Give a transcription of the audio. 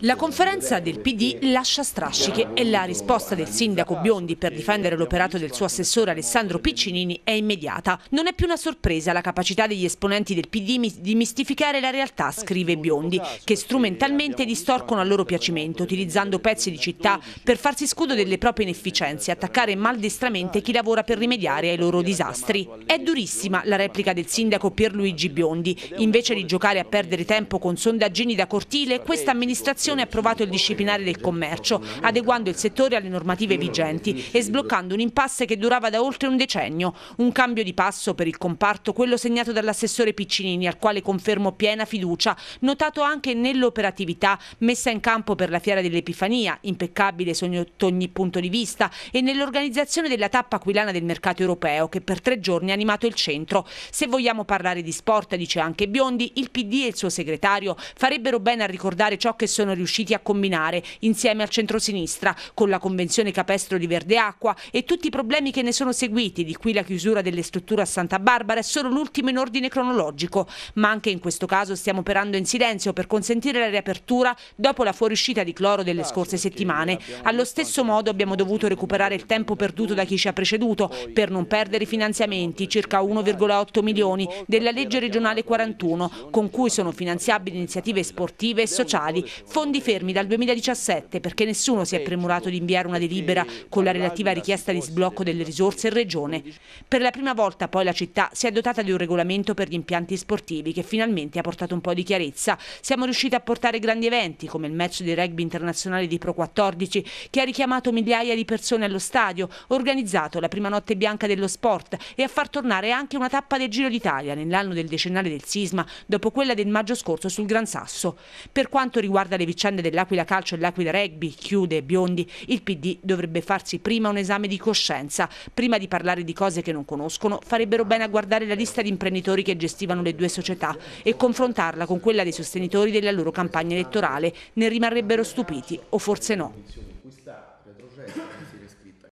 La conferenza del PD lascia strasciche e la risposta del sindaco Biondi per difendere l'operato del suo assessore Alessandro Piccinini è immediata. Non è più una sorpresa la capacità degli esponenti del PD di mistificare la realtà, scrive Biondi, che strumentalmente distorcono a loro piacimento, utilizzando pezzi di città per farsi scudo delle proprie inefficienze e attaccare maldestramente chi lavora per rimediare ai loro disastri. È durissima la replica del sindaco Pierluigi Biondi. Invece di giocare a perdere tempo con sondaggini da cortile, questa amministrazione amministrazione ha approvato il disciplinare del commercio, adeguando il settore alle normative vigenti e sbloccando un impasse che durava da oltre un decennio. Un cambio di passo per il comparto, quello segnato dall'assessore Piccinini, al quale confermo piena fiducia, notato anche nell'operatività messa in campo per la Fiera dell'Epifania, impeccabile sotto ogni punto di vista, e nell'organizzazione della tappa aquilana del mercato europeo, che per tre giorni ha animato il centro. Se vogliamo parlare di sport, dice anche Biondi, il PD e il suo segretario farebbero bene a ricordare ciò che sono sono riusciti a combinare insieme al centrosinistra con la convenzione capestro di Verdeacqua e tutti i problemi che ne sono seguiti, di cui la chiusura delle strutture a Santa Barbara è solo l'ultimo in ordine cronologico, ma anche in questo caso stiamo operando in silenzio per consentire la riapertura dopo la fuoriuscita di cloro delle scorse settimane. Allo stesso modo abbiamo dovuto recuperare il tempo perduto da chi ci ha preceduto per non perdere i finanziamenti, circa 1,8 milioni della legge regionale 41, con cui sono finanziabili iniziative sportive e sociali, Fondi fermi dal 2017 perché nessuno si è eh, premurato di inviare una delibera con la relativa richiesta di sblocco delle risorse in regione. Per la prima volta poi la città si è dotata di un regolamento per gli impianti sportivi che finalmente ha portato un po' di chiarezza. Siamo riusciti a portare grandi eventi come il match di rugby internazionale di Pro 14 che ha richiamato migliaia di persone allo stadio, organizzato la prima notte bianca dello sport e a far tornare anche una tappa del Giro d'Italia nell'anno del decennale del sisma dopo quella del maggio scorso sul Gran Sasso. Per quanto riguarda le le vicende dell'Aquila Calcio e dell'Aquila Rugby, chiude Biondi, il PD dovrebbe farsi prima un esame di coscienza. Prima di parlare di cose che non conoscono, farebbero bene a guardare la lista di imprenditori che gestivano le due società e confrontarla con quella dei sostenitori della loro campagna elettorale. Ne rimarrebbero stupiti, o forse no.